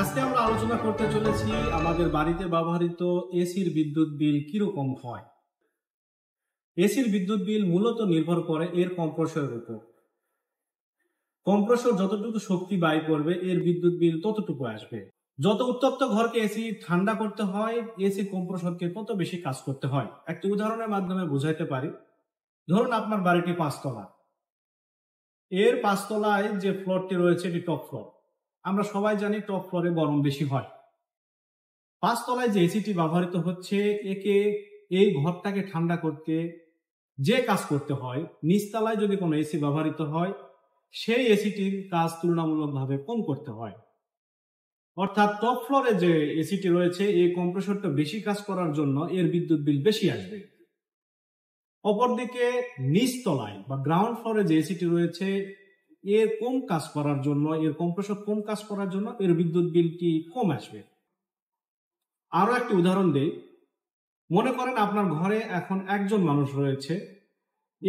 আজকে আমরা আলোচনা করতে চলেছি আমাদের বাড়িতে ব্যবহৃত এসির বিদ্যুৎ বিল কিরকম হয় এসির বিদ্যুৎ বিল মূলত নির্ভর করে এর কম্প্রেসরের উপর কম্প্রেসর যতটুকু শক্তি ব্যয় করবে এর বিদ্যুৎ বিল ততটুকু আসবে যত উত্তপ্ত ঘরকে এসি ঠান্ডা করতে হয় এসি কম্প্রেসরকে তত বেশি কাজ করতে হয় একটি উদাহরণের মাধ্যমে বুঝাইতে পারি ধরুন আপনার বাড়িটি পাঁচতলা এর পাঁচতলায় যে ফ্লোরটি রয়েছে এটি টপ ফ্লোর আমরা সবাই জানি টপ ফ্লোরে গরম বেশি হয় পাঁচতলায় যে এসিটি ব্যবহৃত হচ্ছে একে এই ঘরটাকে ঠান্ডা করতে যে কাজ করতে হয় নিচতলায় যদি কোনো এসি ব্যবহৃত হয় সেই এসিটির কাজ তুলনামূলকভাবে কম করতে হয় অর্থাৎ টপ ফ্লোরে যে এসিটি রয়েছে এই কম্প্রেসরটা বেশি কাজ করার জন্য এর বিদ্যুৎ বিল বেশি আসবে অপরদিকে নিচতলায় বা গ্রাউন্ড ফ্লোরে যে এসিটি রয়েছে এর কম কাজ করার জন্য এর কম্প্রেসর কম কাজ করার জন্য এর বিদ্যুৎ বিলটি কম আসবে আরও একটি উদাহরণ দেই মনে করেন আপনার ঘরে এখন একজন মানুষ রয়েছে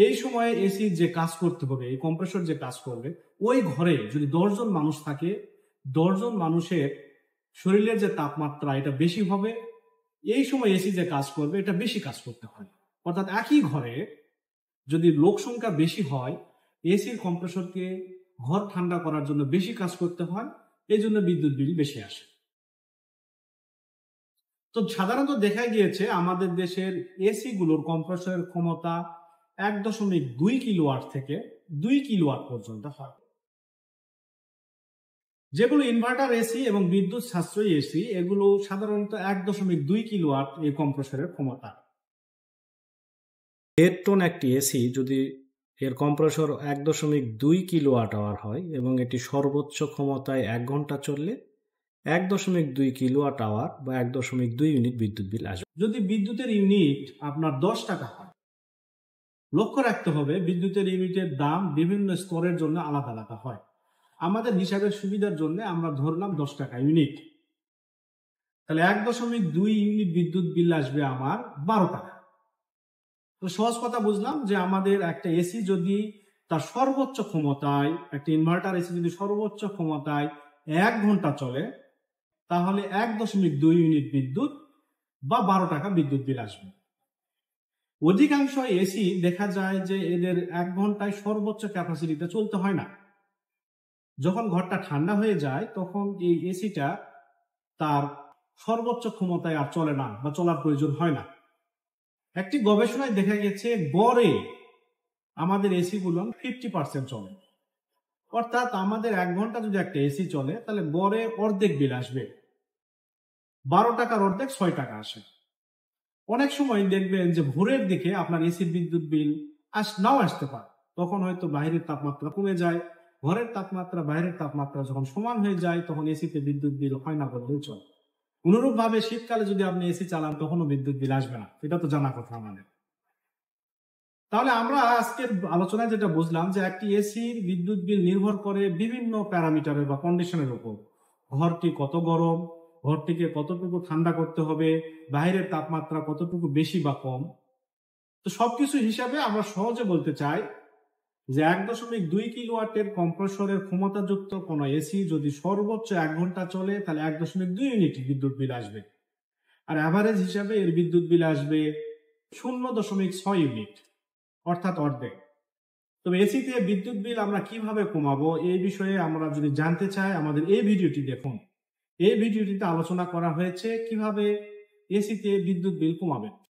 এই সময়ে এসি যে কাজ করতে হবে এই কম্প্রেসর যে কাজ করবে ওই ঘরে যদি দশজন মানুষ থাকে দশজন মানুষের শরীরের যে তাপমাত্রা এটা বেশি হবে এই সময় এসি যে কাজ করবে এটা বেশি কাজ করতে হয় অর্থাৎ একই ঘরে যদি লোক সংখ্যা বেশি হয় এসির কম্প্রেসরকে ঘর ঠান্ডা করার জন্য বেশি কাজ করতে হয় এই জন্য বিদ্যুৎ বিল বেশি আসে তো সাধারণত দেখা গিয়েছে আমাদের দেশের এসি গুলোর কম্প্রেসরের ক্ষমতা এক দশমিক দুই কিলোওয়াট থেকে দুই কিলোওয়াট পর্যন্ত হয় যেগুলো ইনভার্টার এসি এবং বিদ্যুৎ সাশ্রয়ী এসি এগুলো সাধারণত এক দশমিক দুই কিলোওয়াট এই কম্প্রেসরের ক্ষমতা দেড় টন একটি এসি যদি এর কম্প্রেসর এক দশমিক দুই আট আওয়ার হয় এবং এটি সর্বোচ্চ ক্ষমতায় এক ঘন্টা চললে এক দশমিক দুই আট আওয়ার বা এক দশমিক দুই ইউনিট বিদ্যুৎ বিল আসবে যদি বিদ্যুতের ইউনিট আপনার দশ টাকা হয় লক্ষ্য রাখতে হবে বিদ্যুতের ইউনিটের দাম বিভিন্ন স্তরের জন্য আলাদা আলাদা হয় আমাদের হিসাবের সুবিধার জন্য আমরা ধরলাম দশ টাকা ইউনিট তাহলে এক দশমিক দুই ইউনিট বিদ্যুৎ বিল আসবে আমার বারো টাকা তো সহজ কথা বুঝলাম যে আমাদের একটা এসি যদি তার সর্বোচ্চ ক্ষমতায় একটা ইনভার্টার এসি যদি সর্বোচ্চ ক্ষমতায় এক ঘন্টা চলে তাহলে এক দশমিক দুই ইউনিট বিদ্যুৎ বা বারো টাকা বিদ্যুৎ বিল আসবে অধিকাংশ এসি দেখা যায় যে এদের এক ঘন্টায় সর্বোচ্চ ক্যাপাসিটিতে চলতে হয় না যখন ঘরটা ঠান্ডা হয়ে যায় তখন এই এসিটা তার সর্বোচ্চ ক্ষমতায় আর চলে না বা চলার প্রয়োজন হয় না একটি গবেষণায় দেখা গেছে গড়ে আমাদের এসি গুলো ফিফটি পার্সেন্ট চলে অর্থাৎ আমাদের এক ঘন্টা যদি একটা এসি চলে তাহলে গড়ে অর্ধেক বিল আসবে বারো টাকার অর্ধেক ছয় টাকা আসে অনেক সময় দেখবেন যে ভোরের দিকে আপনার এসির বিদ্যুৎ বিল আস নাও আসতে পারে তখন হয়তো বাইরের তাপমাত্রা কমে যায় ঘরের তাপমাত্রা বাইরের তাপমাত্রা যখন সমান হয়ে যায় তখন এসিতে বিদ্যুৎ বিল হয় না বললেও চলে অনুরূপভাবে শীতকালে যদি আপনি এসি চালান তখনও বিদ্যুৎ বিল আসবে না এটা তো জানা কথা আমাদের তাহলে আমরা আজকের আলোচনায় যেটা বুঝলাম যে একটি এসির বিদ্যুৎ বিল নির্ভর করে বিভিন্ন প্যারামিটারের বা কন্ডিশনের উপর ঘরটি কত গরম ঘরটিকে কতটুকু ঠান্ডা করতে হবে বাইরের তাপমাত্রা কতটুকু বেশি বা কম তো সবকিছু হিসাবে আমরা সহজে বলতে চাই যে এক দশমিক দুই ওয়াটের কম্প্রেসরের ক্ষমতাযুক্ত কোনো এসি যদি সর্বোচ্চ এক ঘন্টা চলে তাহলে এক দশমিক দুই ইউনিট বিদ্যুৎ বিল আসবে আর অ্যাভারেজ হিসাবে এর বিদ্যুৎ বিল আসবে শূন্য দশমিক ছয় ইউনিট অর্থাৎ অর্ধেক তবে এসিতে বিদ্যুৎ বিল আমরা কিভাবে কমাবো এই বিষয়ে আমরা যদি জানতে চাই আমাদের এই ভিডিওটি দেখুন এই ভিডিওটিতে আলোচনা করা হয়েছে কিভাবে এসিতে বিদ্যুৎ বিল কমাবেন